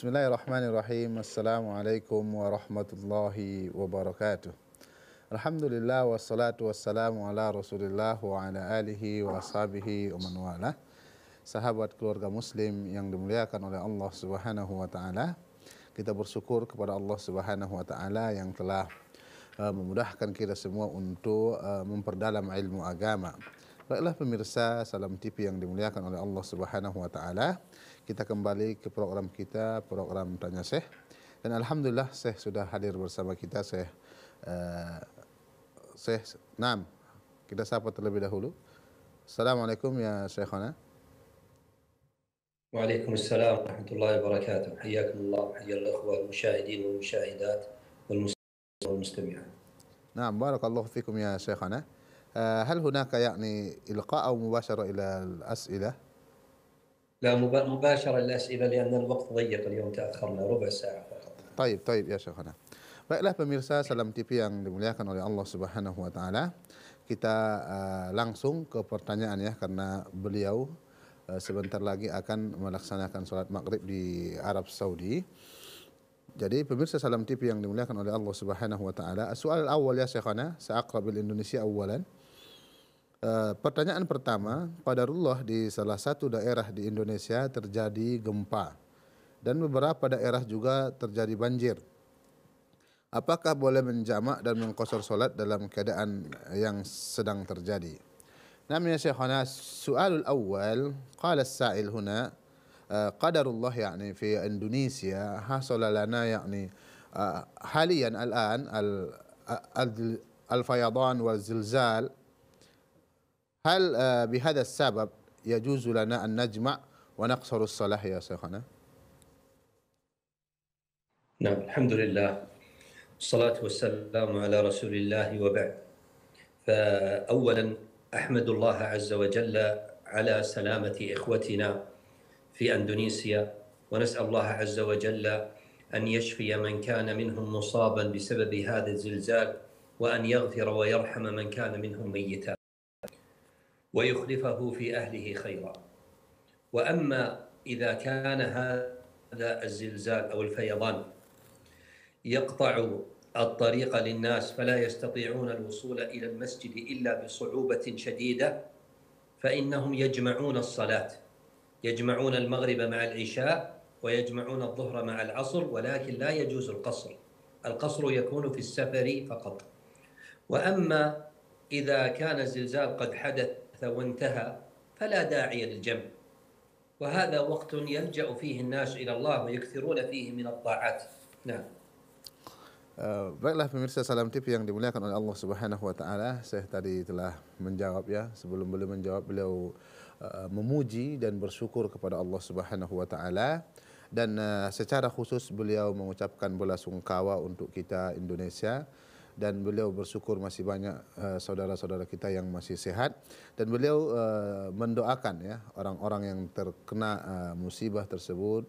Bismillahirrahmanirrahim. Assalamualaikum warahmatullahi wabarakatuh. Alhamdulillah wassalatu wassalamu ala Rasulillah wa ala alihi wa ashabihi wa man wala. Sahabat keluarga muslim yang dimuliakan oleh Allah Subhanahu wa taala. Kita bersyukur kepada Allah Subhanahu wa taala yang telah uh, memudahkan kita semua untuk uh, memperdalam ilmu agama. Baiklah pemirsa Salam TV yang dimuliakan oleh Allah Subhanahu wa taala kita kembali ke program kita, program Tanya Syekh. Dan Alhamdulillah Syekh sudah hadir bersama kita, Syekh. Uh, Syekh Nam, kita sapa terlebih dahulu. Assalamualaikum ya Syekhana. Waalaikumsalam warahmatullahi wabarakatuh. Hayyakumullah, hayyal ikhwah al-musyahidin wal musyahidat wal muslimin wal mustami'at. Naam, barakallahu fikum ya Syekhana. هل هناك يعني إلقاء أو مباشرة إلى الأسئلة؟ لا مباشرة الأسئلة لأن الوقت ضيق اليوم تأخرنا ربع ساعة فقط طيب طيب يا شيخنا Baiklah pemirsa Salam TV yang dimuliakan oleh Allah Subhanahu wa taala. Kita uh, langsung ke pertanyaan ya karena beliau uh, sebentar lagi akan melaksanakan sholat maghrib di Arab Saudi. Jadi pemirsa Salam TV yang dimuliakan oleh Allah Subhanahu wa taala, soal awal ya Syekhana, saya akrab Indonesia awalan pertanyaan pertama, pada Rullah di salah satu daerah di Indonesia terjadi gempa dan beberapa daerah juga terjadi banjir. Apakah boleh menjamak dan mengkosor solat dalam keadaan yang sedang terjadi? نعم يا شيخنا السؤال الأول قال السائل هنا قدر الله Indonesia في إندونيسيا حصل لنا يعني al الآن الفيضان zilzal. هل آه، بهذا السبب يجوز لنا أن نجمع ونقصر الصلاة يا شيخنا؟ نعم الحمد لله والصلاة والسلام على رسول الله وبعد فأولا أحمد الله عز وجل على سلامة إخوتنا في أندونيسيا ونسأل الله عز وجل أن يشفي من كان منهم مصابا بسبب هذا الزلزال وأن يغفر ويرحم من كان منهم ميتا ويخلفه في أهله خيرا وأما إذا كان هذا الزلزال أو الفيضان يقطع الطريق للناس فلا يستطيعون الوصول إلى المسجد إلا بصعوبة شديدة فإنهم يجمعون الصلاة يجمعون المغرب مع العشاء ويجمعون الظهر مع العصر ولكن لا يجوز القصر القصر يكون في السفر فقط واما اذا كان الزلزال قد حدث بحث وانتهى فلا داعي للجمع وهذا وقت فيه الناس الله ويكثرون فيه من الطاعات نعم eh, baiklah pemirsa Salam TV yang dimuliakan oleh Allah Subhanahu wa taala. Saya tadi telah menjawab ya. Sebelum beliau menjawab beliau uh, memuji dan bersyukur kepada Allah Subhanahu wa taala dan uh, secara khusus beliau mengucapkan bela sungkawa untuk kita Indonesia dan beliau bersyukur masih banyak eh, saudara-saudara kita yang masih sehat dan beliau uh, mendoakan ya orang-orang yang terkena uh, musibah tersebut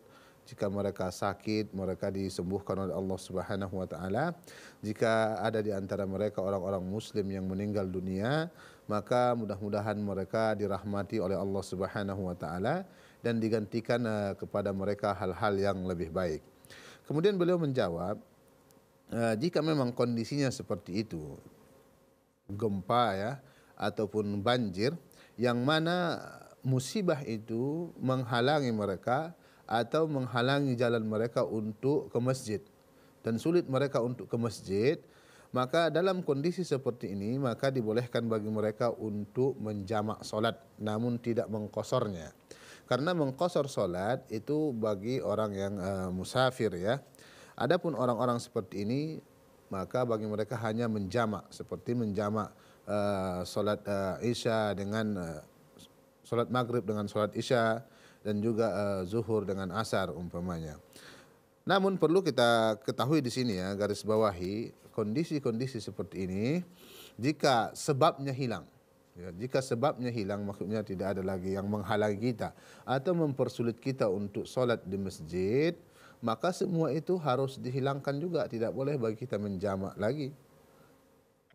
jika mereka sakit mereka disembuhkan oleh Allah Subhanahu wa taala jika ada di antara mereka orang-orang muslim yang meninggal dunia maka mudah-mudahan mereka dirahmati oleh Allah Subhanahu wa taala dan digantikan uh, kepada mereka hal-hal yang lebih baik kemudian beliau menjawab Eh, jika memang kondisinya seperti itu, gempa ya, ataupun banjir, yang mana musibah itu menghalangi mereka atau menghalangi jalan mereka untuk ke masjid dan sulit mereka untuk ke masjid, maka dalam kondisi seperti ini maka dibolehkan bagi mereka untuk menjamak solat namun tidak mengkosornya. Karena mengkosor solat itu bagi orang yang uh, musafir ya Adapun orang-orang seperti ini maka bagi mereka hanya menjamak seperti menjamak uh, solat uh, isya dengan uh, solat maghrib dengan solat isya dan juga uh, zuhur dengan asar umpamanya. Namun perlu kita ketahui di sini ya garis bawahi kondisi-kondisi seperti ini jika sebabnya hilang. Ya, jika sebabnya hilang maksudnya tidak ada lagi yang menghalangi kita atau mempersulit kita untuk solat di masjid, maka semua itu harus dihilangkan juga tidak boleh bagi kita menjamak lagi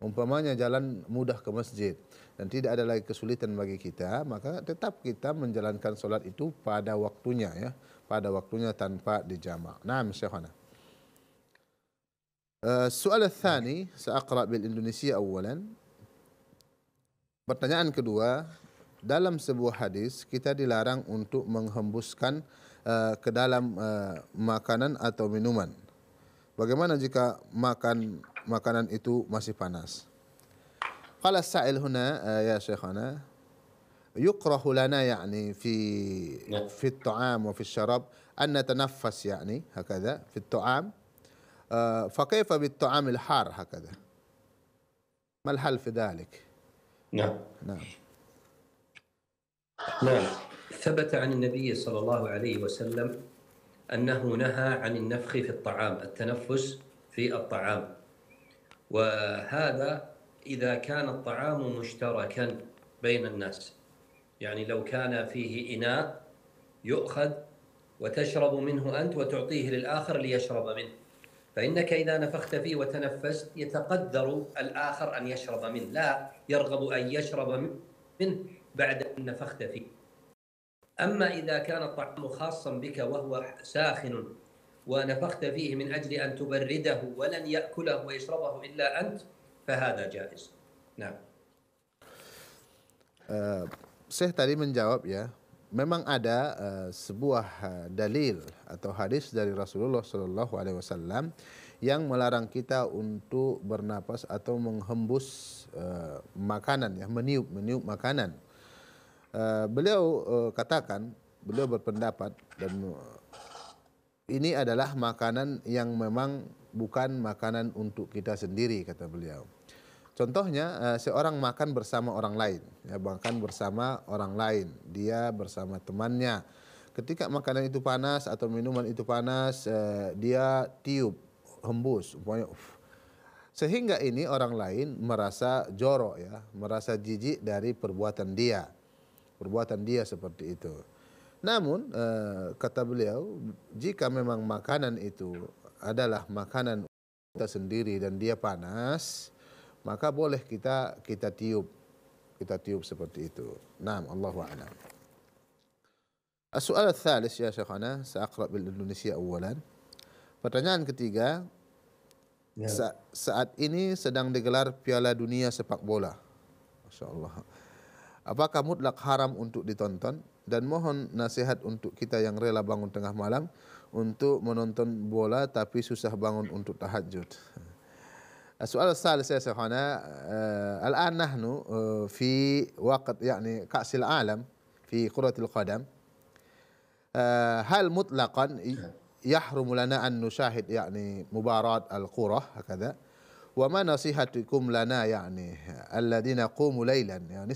umpamanya jalan mudah ke masjid dan tidak ada lagi kesulitan bagi kita maka tetap kita menjalankan solat itu pada waktunya ya pada waktunya tanpa dijamak nah tani السؤال الثاني سأقرأ بالإندونيسية أولا Pertanyaan kedua, dalam sebuah hadis kita dilarang untuk menghembuskan Eh, ke dalam eh, makanan atau minuman. Bagaimana jika makan makanan itu masih panas? Qala sa'il huna eh, ya syekhana يكره لنا يعني في في الطعام وفي الشراب أن نتنفس يعني هكذا في الطعام فكيف بالطعام الحار هكذا ما الحل في ذلك نعم نعم نعم ثبت عن النبي صلى الله عليه وسلم أنه نهى عن النفخ في الطعام التنفس في الطعام وهذا إذا كان الطعام مشتركا بين الناس يعني لو كان فيه إناء يؤخذ وتشرب منه أنت وتعطيه للآخر ليشرب منه فإنك إذا نفخت فيه وتنفست يتقدر الآخر أن يشرب منه لا يرغب أن يشرب منه بعد أن نفخت فيه أما إذا كان الطعام خاصا بك وهو ساخن ونفخت فيه من أجل أن تبرده ولن يأكله ويشربه إلا أنت فهذا جائز نعم uh, Syekh tadi menjawab ya memang ada uh, sebuah uh, dalil atau hadis dari Rasulullah Shallallahu Alaihi Wasallam yang melarang kita untuk bernapas atau menghembus uh, makanan ya meniup meniup makanan Eh, beliau uh, katakan, beliau berpendapat dan uh, ini adalah makanan yang memang bukan makanan untuk kita sendiri kata beliau. Contohnya uh, seorang makan bersama orang lain, ya bahkan bersama orang lain, dia bersama temannya. Ketika makanan itu panas atau minuman itu panas, uh, dia tiup hembus, umpamanya uff, sehingga ini orang lain merasa jorok ya, merasa jijik dari perbuatan dia perbuatan dia seperti itu. Namun eh, kata beliau jika memang makanan itu adalah makanan kita sendiri dan dia panas, maka boleh kita kita tiup kita tiup seperti itu. Nam Allahu a'lam. As-su'al ats ya Syekhana, saya sa'aqra bil Indonesia awalan. Pertanyaan ketiga, ya. Sa saat ini sedang digelar Piala Dunia Sepak Bola. Masya Allah apakah mutlak haram untuk ditonton dan mohon nasihat untuk kita yang rela bangun tengah malam untuk menonton bola tapi susah bangun untuk tahajud. Eh, soal salah saya sekarang, eh, al-an nahnu eh, fi waqt yakni kasil alam fi kuratil qadam. hal mutlakan ya. yahrumu lana an nushahid yakni mubarat al-qurah hakadha. Wa ma nasihatukum lana yakni alladina qumu laylan yakni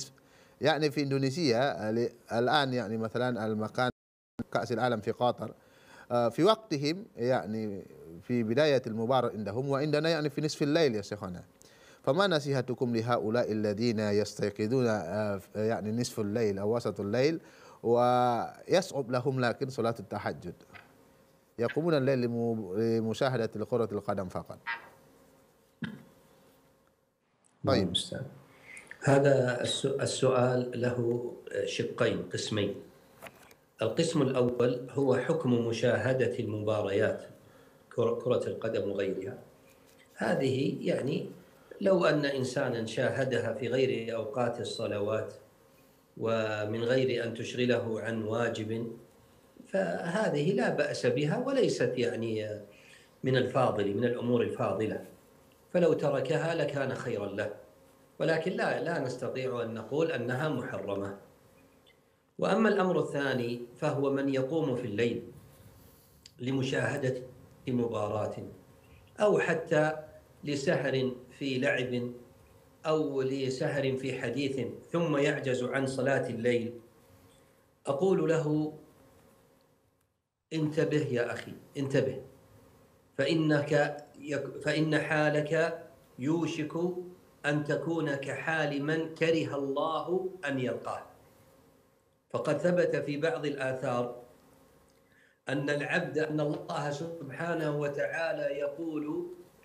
يعني في اندونيسيا آه، الان يعني مثلا المكان كاس العالم في قطر آه، في وقتهم يعني في بدايه المباراه عندهم وعندنا يعني في نصف الليل يا شيخنا فما نصيحتكم لهؤلاء الذين يستيقظون آه، يعني نصف الليل او وسط الليل ويصعب لهم لكن صلاه التحجد يقومون الليل لمشاهده كره القدم فقط نعم، طيب استاذ هذا السؤال له شقين قسمين القسم الأول هو حكم مشاهدة المباريات كرة القدم وغيرها هذه يعني لو أن إنسانا شاهدها في غير أوقات الصلوات ومن غير أن تشغله عن واجب فهذه لا بأس بها وليست يعني من الفاضل من الأمور الفاضلة فلو تركها لكان خيرا له ولكن لا لا نستطيع ان نقول انها محرمه. واما الامر الثاني فهو من يقوم في الليل لمشاهده مباراه او حتى لسهر في لعب او لسهر في حديث ثم يعجز عن صلاه الليل اقول له انتبه يا اخي انتبه فانك فان حالك يوشك أن تكون كحال من كره الله أن يلقاه فقد ثبت في بعض الآثار أن العبد أن الله سبحانه وتعالى يقول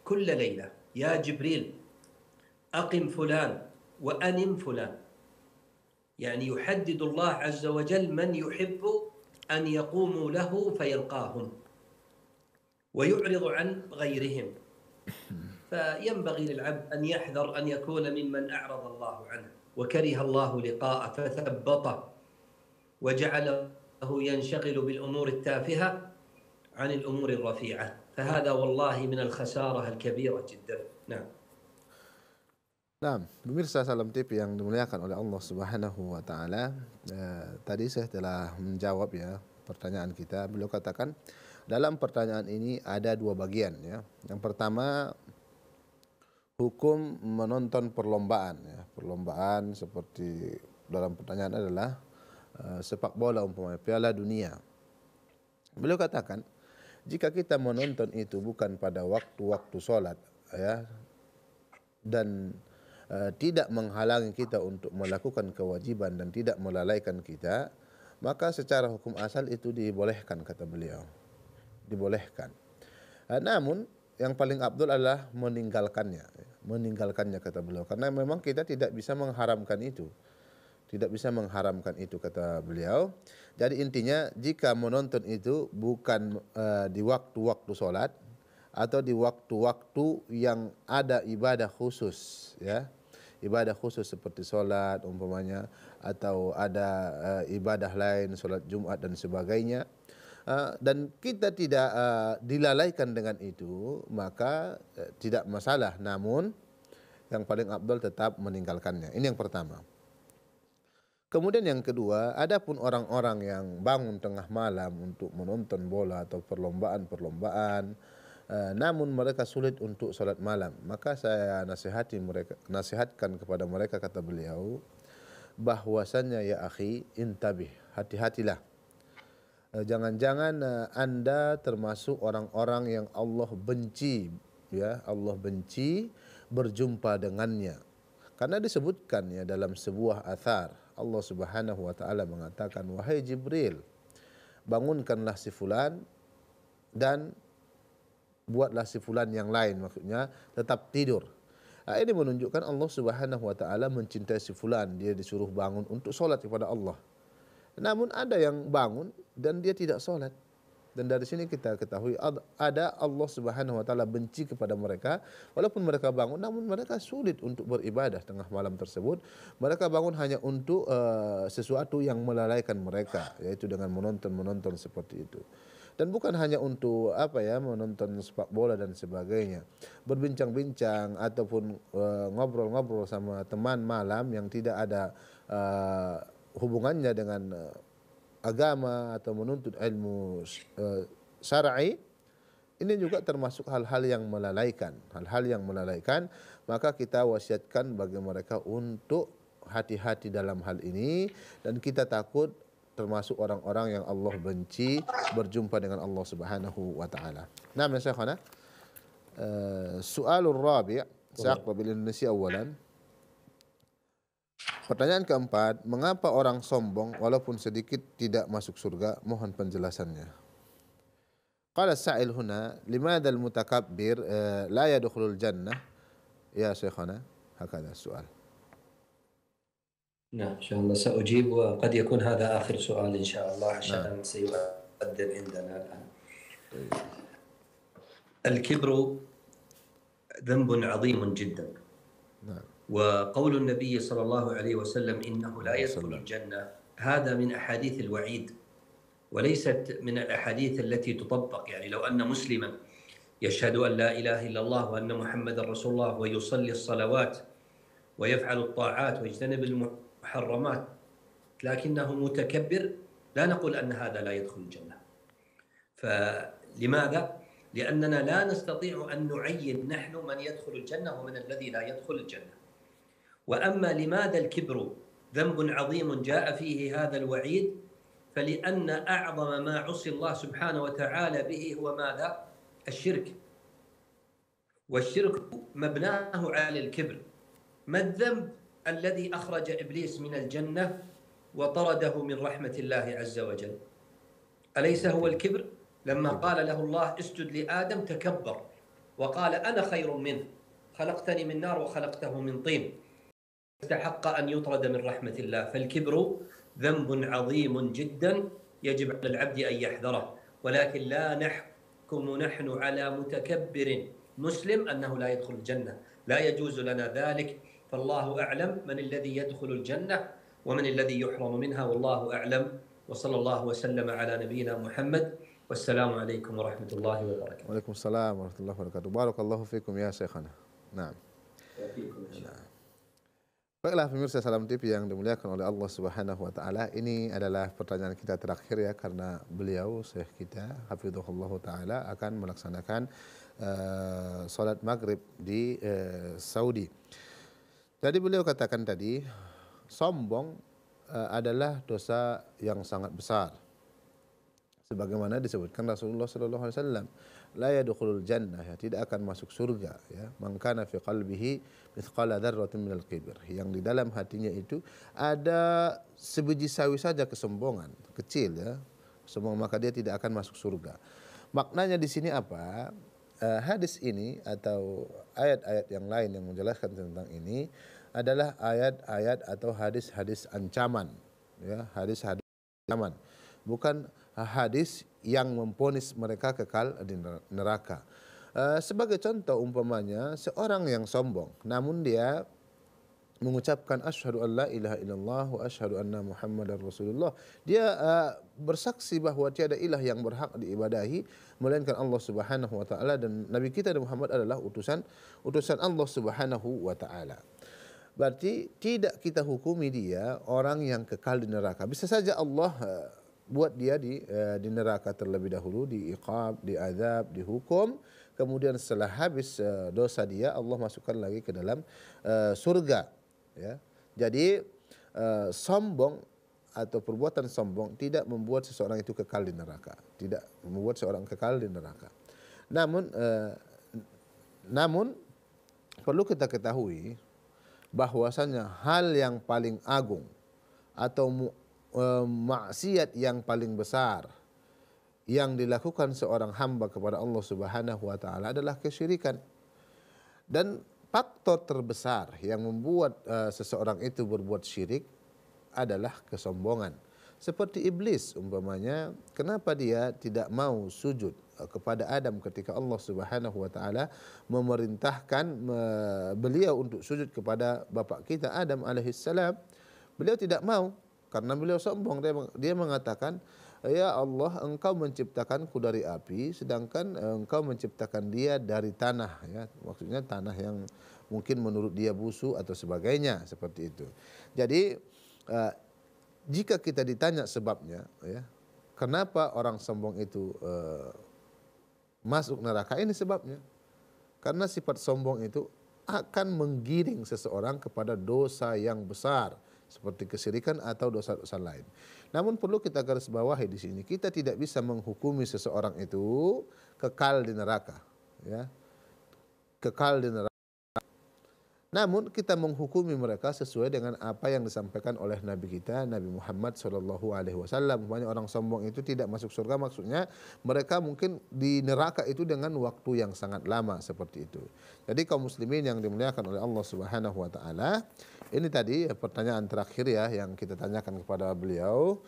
كل ليلة يا جبريل أقم فلان وأنم فلان يعني يحدد الله عز وجل من يحب أن يقوموا له فيلقاهم ويعرض عن غيرهم فينبغي للعبد أن يحذر أن يكون ممن أعرض الله عنه وكره الله لقاءه فثبطه وجعله ينشغل بالأمور التافهة عن الأمور الرفيعة فهذا والله من الخسارة الكبيرة جدا نعم Nah, pemirsa Salam TV yang dimuliakan oleh Allah Subhanahu wa taala. Eh, tadi saya telah menjawab ya pertanyaan kita. Beliau katakan dalam pertanyaan ini ada dua bagian ya. Yang pertama hukum menonton perlombaan ya perlombaan seperti dalam pertanyaan adalah uh, sepak bola umpamanya Piala Dunia beliau katakan jika kita menonton itu bukan pada waktu-waktu sholat ya dan uh, tidak menghalangi kita untuk melakukan kewajiban dan tidak melalaikan kita maka secara hukum asal itu dibolehkan kata beliau dibolehkan uh, namun yang paling abdul adalah meninggalkannya, meninggalkannya kata beliau. Karena memang kita tidak bisa mengharamkan itu. Tidak bisa mengharamkan itu kata beliau. Jadi intinya jika menonton itu bukan uh, di waktu-waktu sholat atau di waktu-waktu yang ada ibadah khusus, ya ibadah khusus seperti sholat umpamanya atau ada uh, ibadah lain sholat Jumat dan sebagainya Ah, dan kita tidak ah, dilalaikan dengan itu maka eh, tidak masalah namun yang paling abdul tetap meninggalkannya ini yang pertama Kemudian yang kedua, ada pun orang-orang yang bangun tengah malam untuk menonton bola atau perlombaan-perlombaan, eh, namun mereka sulit untuk sholat malam. Maka saya nasihati mereka, nasihatkan kepada mereka kata beliau, bahwasannya ya akhi intabih, hati-hatilah. Eh, jangan-jangan eh, Anda termasuk orang-orang yang Allah benci ya Allah benci berjumpa dengannya karena disebutkan ya dalam sebuah athar Allah Subhanahu wa taala mengatakan wahai Jibril bangunkanlah si fulan dan buatlah si fulan yang lain maksudnya tetap tidur Nah, ini menunjukkan Allah Subhanahu wa taala mencintai si fulan, dia disuruh bangun untuk solat kepada Allah. Namun ada yang bangun dan dia tidak sholat. Dan dari sini kita ketahui ada Allah Subhanahu wa taala benci kepada mereka walaupun mereka bangun namun mereka sulit untuk beribadah tengah malam tersebut. Mereka bangun hanya untuk uh, sesuatu yang melalaikan mereka yaitu dengan menonton-menonton seperti itu. Dan bukan hanya untuk apa ya menonton sepak bola dan sebagainya. Berbincang-bincang ataupun eh, ngobrol-ngobrol uh, sama teman malam yang tidak ada uh, hubungannya dengan eh, agama atau menuntut ilmu eh, syar'i ini juga termasuk hal-hal yang melalaikan, hal-hal yang melalaikan, maka kita wasiatkan bagi mereka untuk hati-hati dalam hal ini dan kita takut termasuk orang-orang yang Allah benci berjumpa dengan Allah Subhanahu wa taala. Nah, ya Uh, eh, soalul rabi' saqbil Indonesia awalan. Pertanyaan keempat, mengapa orang sombong walaupun sedikit tidak masuk surga? Mohon penjelasannya. Qala sa'il huna, limadha al-mutakabbir eh, la yadkhulul jannah? Ya Syekhana, hakada soal. نعم nah, insyaallah saya ujib wa qad yakun hadha akhir soal, insyaallah شاء الله عشان نعم. al-an. Al kibru, ذنب 'azimun jiddan. Nah. وقول النبي صلى الله عليه وسلم انه لا يدخل الجنه هذا من احاديث الوعيد وليست من الاحاديث التي تطبق يعني لو ان مسلما يشهد ان لا اله الا الله وان محمدا رسول الله ويصلي الصلوات ويفعل الطاعات ويجتنب المحرمات لكنه متكبر لا نقول ان هذا لا يدخل الجنه. فلماذا؟ لاننا لا نستطيع ان نعين نحن من يدخل الجنه ومن الذي لا يدخل الجنه. واما لماذا الكبر ذنب عظيم جاء فيه هذا الوعيد فلان اعظم ما عصي الله سبحانه وتعالى به هو ماذا الشرك والشرك مبناه على الكبر ما الذنب الذي اخرج ابليس من الجنه وطرده من رحمه الله عز وجل اليس هو الكبر لما قال له الله اسجد لادم تكبر وقال انا خير منه خلقتني من نار وخلقته من طين يستحق أن يطرد من رحمة الله فالكبر ذنب عظيم جدا يجب على العبد أن يحذره ولكن لا نحكم نحن على متكبر مسلم أنه لا يدخل الجنة لا يجوز لنا ذلك فالله أعلم من الذي يدخل الجنة ومن الذي يحرم منها والله أعلم وصلى الله وسلم على نبينا محمد والسلام عليكم ورحمة الله وبركاته وعليكم السلام ورحمة الله وبركاته بارك الله فيكم يا شيخنا نعم وفيكم يا شيخ. Baiklah pemirsa Salam TV yang dimuliakan oleh Allah Subhanahu wa taala. Ini adalah pertanyaan kita terakhir ya karena beliau Syekh kita Hafizahullah taala akan melaksanakan uh, eh, salat Maghrib di uh, Saudi. Jadi beliau katakan tadi sombong uh, adalah dosa yang sangat besar. Sebagaimana disebutkan Rasulullah sallallahu alaihi wasallam la yadkhulul jannah ya, tidak akan masuk surga ya man kana fi qalbihi mithqala dzarratin minal kibir yang di dalam hatinya itu ada sebiji sawi saja kesombongan kecil ya semua maka dia tidak akan masuk surga maknanya di sini apa uh, hadis ini atau ayat-ayat yang lain yang menjelaskan tentang ini adalah ayat-ayat atau hadis-hadis ancaman ya hadis-hadis ancaman bukan hadis yang memponis mereka kekal di neraka. Eh, sebagai contoh umpamanya seorang yang sombong namun dia mengucapkan asyhadu alla ilaha illallah wa asyhadu anna muhammadar rasulullah dia uh, bersaksi bahwa tiada ilah yang berhak diibadahi melainkan Allah Subhanahu wa taala dan nabi kita Muhammad adalah utusan utusan Allah Subhanahu wa taala berarti tidak kita hukumi dia orang yang kekal di neraka bisa saja Allah uh, buat dia di uh, di neraka terlebih dahulu di iqab, di hukum Kemudian setelah habis uh, dosa dia Allah masukkan lagi ke dalam uh, surga ya. Jadi uh, sombong atau perbuatan sombong tidak membuat seseorang itu kekal di neraka, tidak membuat seorang kekal di neraka. Namun uh, namun perlu kita ketahui bahwasanya hal yang paling agung atau Eh, maksiat yang paling besar yang dilakukan seorang hamba kepada Allah Subhanahu wa taala adalah kesyirikan. Dan faktor terbesar yang membuat uh, seseorang itu berbuat syirik adalah kesombongan. Seperti iblis umpamanya, kenapa dia tidak mau sujud eh, kepada Adam ketika Allah Subhanahu wa taala memerintahkan uh, beliau untuk sujud kepada bapak kita Adam alaihissalam? Beliau tidak mau karena beliau sombong dia mengatakan, "Ya Allah, Engkau menciptakanku dari api sedangkan eh, Engkau menciptakan dia dari tanah." Ya, maksudnya tanah yang mungkin menurut dia busuk atau sebagainya seperti itu. Jadi uh, jika kita ditanya sebabnya ya, kenapa orang sombong itu uh, masuk neraka ini sebabnya. Karena sifat sombong itu akan menggiring seseorang kepada dosa yang besar seperti kesirikan atau dosa-dosa lain. Namun perlu kita garis bawahi di sini, kita tidak bisa menghukumi seseorang itu kekal di neraka, ya. Kekal di neraka. Namun kita menghukumi mereka sesuai dengan apa yang disampaikan oleh Nabi kita Nabi Muhammad Shallallahu Alaihi Wasallam. Banyak orang sombong itu tidak masuk surga maksudnya mereka mungkin di neraka itu dengan waktu yang sangat lama seperti itu. Jadi kaum muslimin yang dimuliakan oleh Allah Subhanahu Wa Taala ini tadi pertanyaan terakhir ya yang kita tanyakan kepada beliau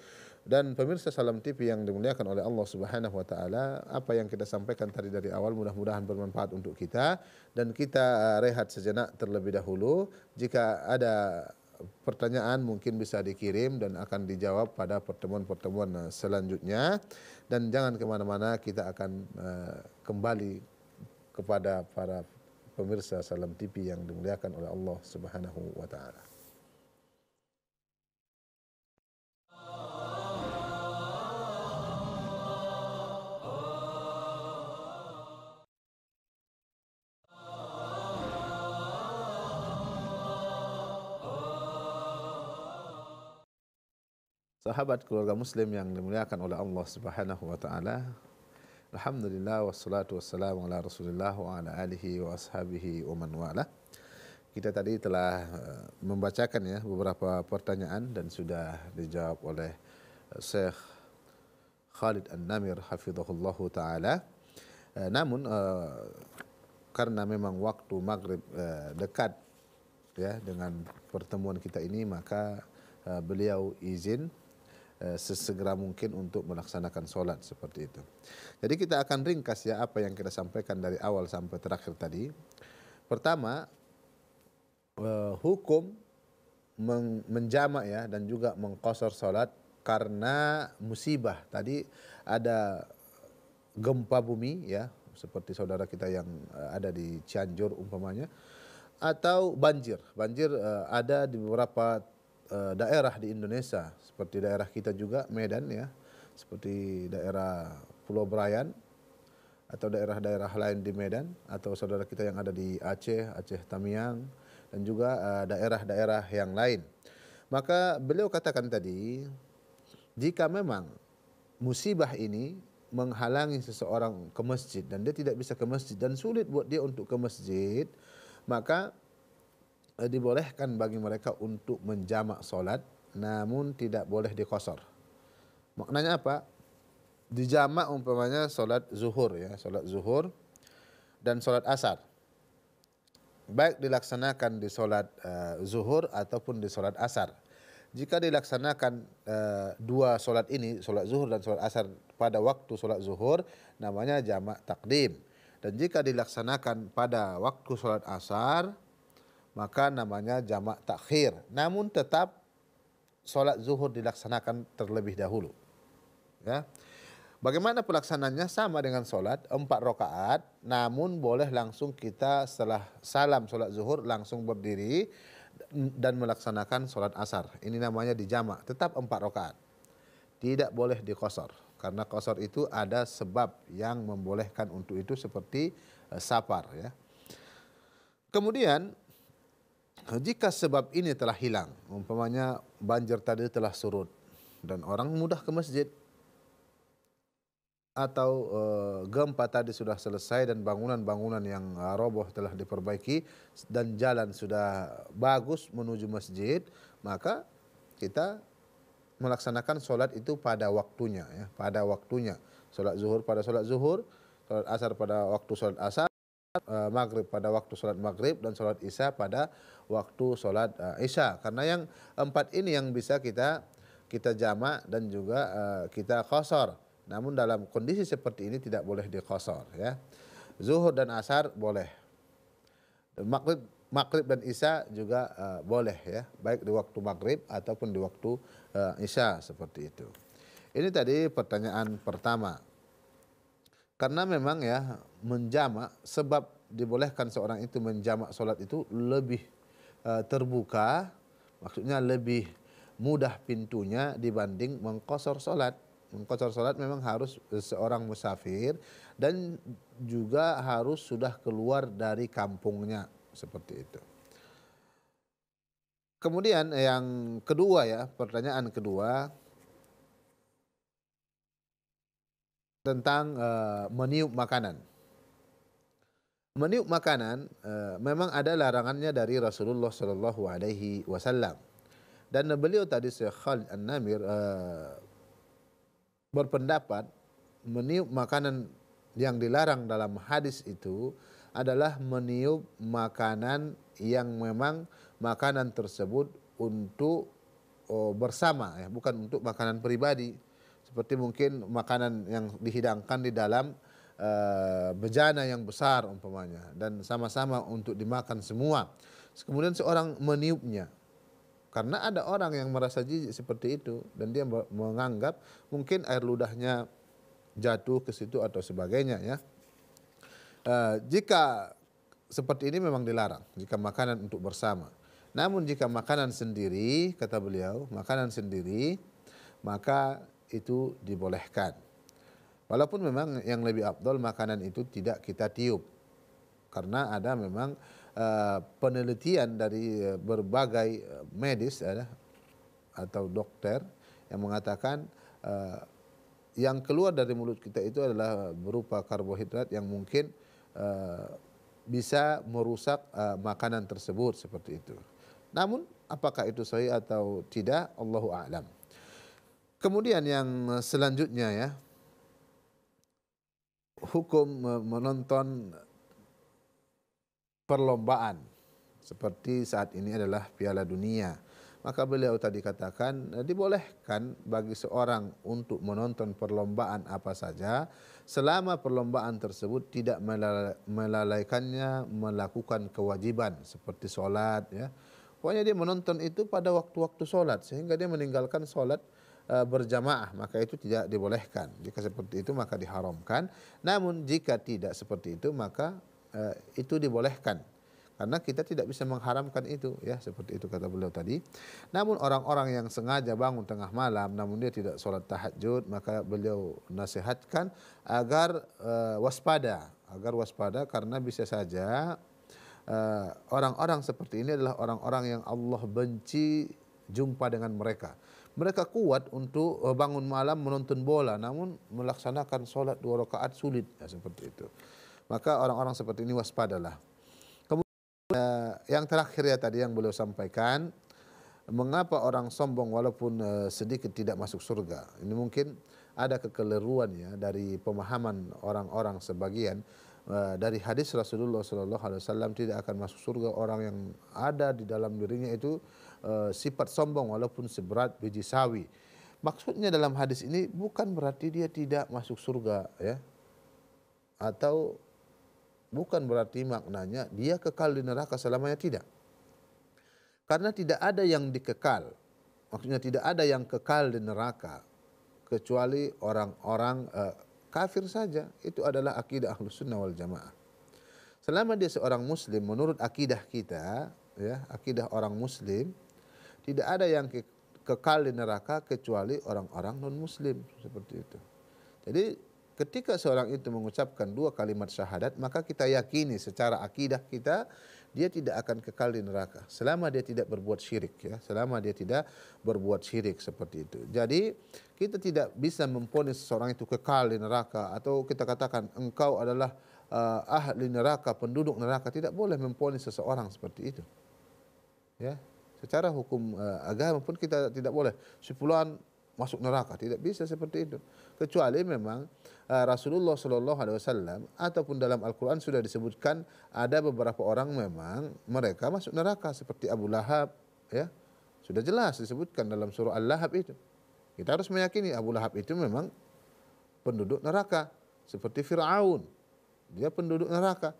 dan pemirsa Salam TV yang dimuliakan oleh Allah Subhanahu wa taala, apa yang kita sampaikan tadi dari awal mudah-mudahan bermanfaat untuk kita dan kita eh, rehat sejenak terlebih dahulu. Jika ada pertanyaan mungkin bisa dikirim dan akan dijawab pada pertemuan-pertemuan eh, selanjutnya. Dan jangan kemana-mana, kita akan eh, kembali kepada para pemirsa Salam TV yang dimuliakan oleh Allah Subhanahu wa taala. Sahabat keluarga muslim yang dimuliakan oleh Allah Subhanahu wa taala, Alhamdulillah wassalatu wassalamu ala rasulillah wa ala alihi wa ashabihi wa man wala. Kita tadi telah eh, membacakan ya beberapa pertanyaan dan sudah dijawab oleh eh, Syekh Khalid An-Namir hafizahullahu taala. Eh, namun karena memang waktu maghrib dekat ya dengan pertemuan kita ini maka beliau izin Eh, sesegera mungkin untuk melaksanakan sholat seperti itu. Jadi kita akan ringkas ya apa yang kita sampaikan dari awal sampai terakhir tadi. Pertama, eh, hukum men menjamak ya dan juga mengkosor sholat karena musibah. Tadi ada gempa bumi ya seperti saudara kita yang eh, ada di Cianjur umpamanya atau banjir. Banjir eh, ada di beberapa Eh, daerah di Indonesia seperti daerah kita juga Medan ya seperti daerah Pulau Brayan atau daerah-daerah lain di Medan atau saudara kita yang ada di Aceh, Aceh Tamiang dan juga eh, daerah-daerah uh, yang lain. Maka beliau katakan tadi jika memang musibah ini menghalangi seseorang ke masjid dan dia tidak bisa ke masjid dan sulit buat dia untuk ke masjid, maka Eh, dibolehkan bagi mereka untuk menjamak solat, namun tidak boleh dikosor. Maknanya apa? Dijamak umpamanya solat zuhur ya, solat zuhur dan solat asar. Baik dilaksanakan di solat uh, zuhur ataupun di solat asar. Jika dilaksanakan uh, dua solat ini, solat zuhur dan solat asar pada waktu solat zuhur, namanya jamak takdim. Dan jika dilaksanakan pada waktu solat asar, maka namanya jamak takhir. Namun tetap sholat zuhur dilaksanakan terlebih dahulu. Ya. Bagaimana pelaksananya sama dengan sholat empat rakaat, namun boleh langsung kita setelah salam sholat zuhur langsung berdiri dan melaksanakan sholat asar. Ini namanya dijamak, tetap empat rakaat. Tidak boleh dikosor, karena kosor itu ada sebab yang membolehkan untuk itu seperti uh, eh, sapar. Ya. Kemudian jika sebab ini telah hilang, umpamanya banjir tadi telah surut dan orang mudah ke masjid atau eh, gempa tadi sudah selesai dan bangunan-bangunan yang eh, roboh telah diperbaiki dan jalan sudah bagus menuju masjid, maka kita melaksanakan sholat itu pada waktunya ya, pada waktunya. Sholat zuhur pada sholat zuhur, sholat asar pada waktu sholat asar uh, maghrib pada waktu sholat maghrib dan sholat isya pada waktu sholat uh, eh, isya. Karena yang empat ini yang bisa kita kita jama dan juga uh, kita kosor. Namun dalam kondisi seperti ini tidak boleh dikosor ya. Zuhur dan asar boleh. Maghrib maghrib dan isya juga uh, boleh ya, baik di waktu maghrib ataupun di waktu uh, isya seperti itu. Ini tadi pertanyaan pertama. Karena memang ya menjamak sebab dibolehkan seorang itu menjamak solat itu lebih uh, terbuka maksudnya lebih mudah pintunya dibanding mengkosor solat mengkosor solat memang harus eh, seorang musafir dan juga harus sudah keluar dari kampungnya seperti itu kemudian yang kedua ya pertanyaan kedua tentang uh, meniup makanan meniup makanan uh, memang ada larangannya dari Rasulullah Shallallahu Alaihi Wasallam dan beliau tadi Syekh Khalid An Namir uh, eh, berpendapat meniup makanan yang dilarang dalam hadis itu adalah meniup makanan yang memang makanan tersebut untuk oh, bersama ya bukan untuk makanan pribadi seperti mungkin makanan yang dihidangkan di dalam Eh, bejana yang besar umpamanya dan sama-sama untuk dimakan semua. Kemudian seorang meniupnya. Karena ada orang yang merasa jijik seperti itu dan dia menganggap mungkin air ludahnya jatuh ke situ atau sebagainya ya. Uh, jika seperti ini memang dilarang jika makanan untuk bersama. Namun jika makanan sendiri, kata beliau, makanan sendiri, maka itu dibolehkan. Walaupun memang yang lebih abdol makanan itu tidak kita tiup. Karena ada memang uh, penelitian dari berbagai eh, medis uh, atau dokter yang mengatakan uh, yang keluar dari mulut kita itu adalah berupa karbohidrat yang mungkin uh, bisa merusak uh, makanan tersebut seperti itu. Namun apakah itu sahih atau tidak Allahu a'lam. Kemudian yang selanjutnya ya hukum menonton perlombaan seperti saat ini adalah Piala Dunia. Maka beliau tadi katakan nah, dibolehkan bagi seorang untuk menonton perlombaan apa saja selama perlombaan tersebut tidak melalaikannya melakukan kewajiban seperti sholat ya. Pokoknya dia menonton itu pada waktu-waktu sholat sehingga dia meninggalkan sholat Eh, berjamaah maka itu tidak dibolehkan. Jika seperti itu maka diharamkan. Namun jika tidak seperti itu maka uh, itu dibolehkan. Karena kita tidak bisa mengharamkan itu ya seperti itu kata beliau tadi. Namun orang-orang yang sengaja bangun tengah malam namun dia tidak sholat tahajud maka beliau nasihatkan agar uh, waspada, agar waspada karena bisa saja orang-orang uh, orang -orang seperti ini adalah orang-orang yang Allah benci jumpa dengan mereka mereka kuat untuk eh, bangun malam menonton bola, namun melaksanakan sholat dua rakaat sulit ya, seperti itu. Maka orang-orang seperti ini waspadalah. Kemudian eh, yang terakhir ya tadi yang beliau sampaikan, mengapa orang sombong walaupun eh, sedikit tidak masuk surga? Ini mungkin ada kekeliruan ya dari pemahaman orang-orang sebagian eh, dari hadis Rasulullah SAW tidak akan masuk surga orang yang ada di dalam dirinya itu uh, sifat sombong walaupun seberat biji sawi. Maksudnya dalam hadis ini bukan berarti dia tidak masuk surga ya. Atau bukan berarti maknanya dia kekal di neraka selamanya tidak. Karena tidak ada yang dikekal. Maksudnya tidak ada yang kekal di neraka kecuali orang-orang uh, kafir saja. Itu adalah akidah Ahlus Sunnah wal Jamaah. Selama dia seorang muslim menurut akidah kita, ya, akidah orang muslim, tidak ada yang ke kekal di neraka kecuali orang-orang non-muslim seperti itu. Jadi ketika seorang itu mengucapkan dua kalimat syahadat maka kita yakini secara akidah kita dia tidak akan kekal di neraka selama dia tidak berbuat syirik ya selama dia tidak berbuat syirik seperti itu. Jadi kita tidak bisa memponis seorang itu kekal di neraka atau kita katakan engkau adalah uh, ahli neraka penduduk neraka tidak boleh memponis seseorang seperti itu. Ya, Secara hukum uh, agama pun kita tidak boleh sepuluhan masuk neraka, tidak bisa seperti itu. Kecuali memang uh, Rasulullah Shallallahu alaihi wasallam ataupun dalam Al-Qur'an sudah disebutkan ada beberapa orang memang mereka masuk neraka seperti Abu Lahab ya. Sudah jelas disebutkan dalam surah Al-Lahab itu. Kita harus meyakini Abu Lahab itu memang penduduk neraka seperti Firaun. Dia penduduk neraka.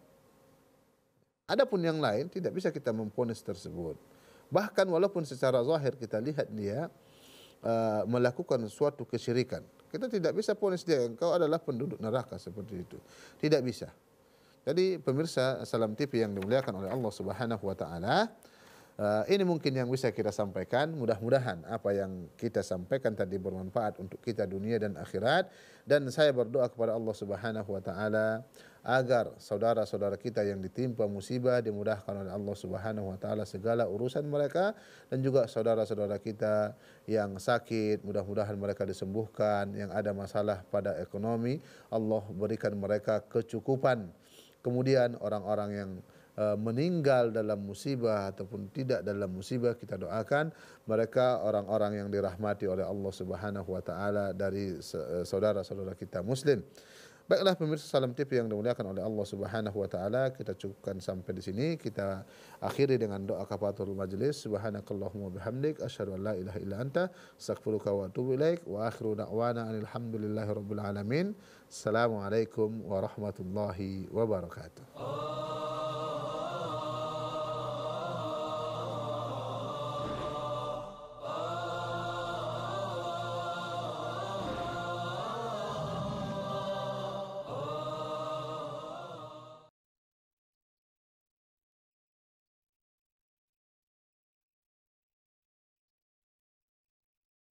Adapun yang lain tidak bisa kita memponis tersebut. Bahkan walaupun secara zahir kita lihat dia uh, melakukan suatu kesyirikan. Kita tidak bisa pun dia, engkau adalah penduduk neraka seperti itu. Tidak bisa. Jadi pemirsa salam TV yang dimuliakan oleh Allah subhanahu wa ta'ala. Uh, ini mungkin yang bisa kita sampaikan. Mudah-mudahan apa yang kita sampaikan tadi bermanfaat untuk kita dunia dan akhirat. Dan saya berdoa kepada Allah Subhanahu Wa Taala agar saudara-saudara kita yang ditimpa musibah dimudahkan oleh Allah Subhanahu Wa Taala segala urusan mereka dan juga saudara-saudara kita yang sakit mudah-mudahan mereka disembuhkan. Yang ada masalah pada ekonomi Allah berikan mereka kecukupan. Kemudian orang-orang yang Eh, meninggal dalam musibah ataupun tidak dalam musibah kita doakan mereka orang-orang yang dirahmati oleh Allah Subhanahu wa taala dari eh, saudara-saudara kita muslim. Baiklah pemirsa Salam tipi yang dimuliakan oleh Allah Subhanahu wa taala, kita cukupkan sampai di sini. Kita akhiri dengan doa kafatul majlis. Subhanakallahumma bihamdik asyhadu an la ilaha illa anta astaghfiruka wa atubu ilaik wa akhiru da'wana alhamdulillahirabbil alamin. Assalamualaikum warahmatullahi wabarakatuh.